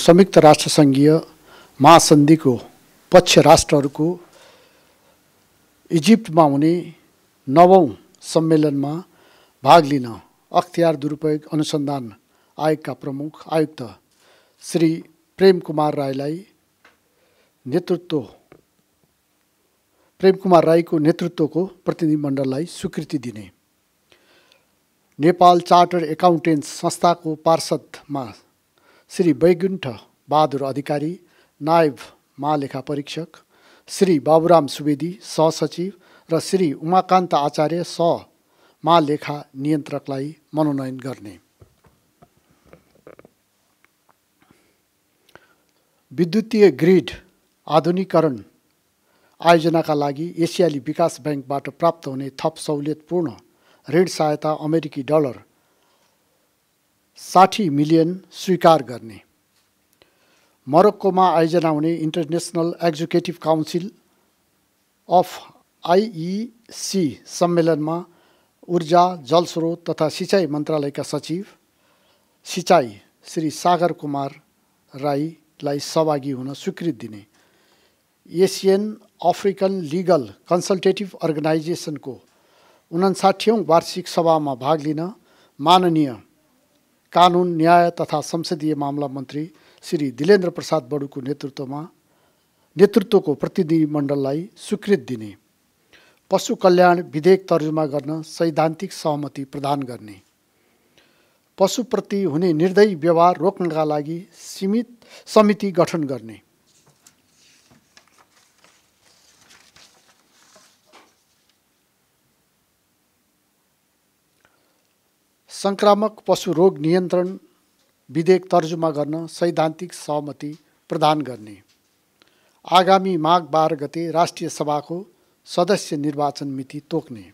संयुक्त राष्ट्रसङ्घीय महासन्धिको पक्ष राष्ट्रहरूको इजिप्टमा हुने नवौँ सम्मेलनमा भाग लिन अख्तियार दुरुपयोग अनुसन्धान आयोगका प्रमुख आयुक्त श्री प्रेम कुमार राईलाई नेतृत्व प्रेम कुमार राईको नेतृत्वको प्रतिनिधिमण्डललाई स्वीकृति दिने नेपाल चार्टर्ड एकाउन्टेन्ट संस्थाको पार्षदमा श्री वैकुण्ठ बहादुर अधिकारी नायब महालेखा परीक्षक श्री बाबुराम सुवेदी सहसचिव र श्री उमाकान्त आचार्य स महालेखा नियन्त्रकलाई मनोनयन गर्ने विद्युतीय ग्रिड आधुनिकरण आयोजनाका लागि एसियाली विकास ब्याङ्कबाट प्राप्त हुने थप सहुलियतपूर्ण ऋण सहायता अमेरिकी डलर साठी मिलियन स्वीकार गर्ने मरक्कोमा आयोजना हुने international executive council of IEC सम्मेलनमा ऊर्जा जलस्रोत तथा सिँचाइ मन्त्रालयका सचिव सिँचाइ श्री सागर कुमार राईलाई सहभागी हुन स्वीकृत दिने एसियन अफ्रिकन लिगल कन्सल्टेटिभ अर्गनाइजेसनको उनासाठीौँ वार्षिक सभामा भाग लिन माननीय कानुन न्याय तथा संसदीय मामला मन्त्री श्री दिलेन्द्र प्रसाद बडुको नेतृत्वमा नेतृत्वको प्रतिनिधिमण्डललाई स्वीकृत दिने पशु कल्याण विधेयक तर्जुमा गर्न सैद्धान्तिक सहमति प्रदान गर्ने पशुप्रति हुने निर्दयी व्यवहार रोक्नका लागि सीमित समिति गठन गर्ने सङ्क्रामक पशु रोग नियन्त्रण विधेयक तर्जुमा गर्न सैद्धान्तिक सहमति प्रदान गर्ने आगामी माघ बाह्र गते राष्ट्रिय सभाको सदस्य निर्वाचन मिति तोक्ने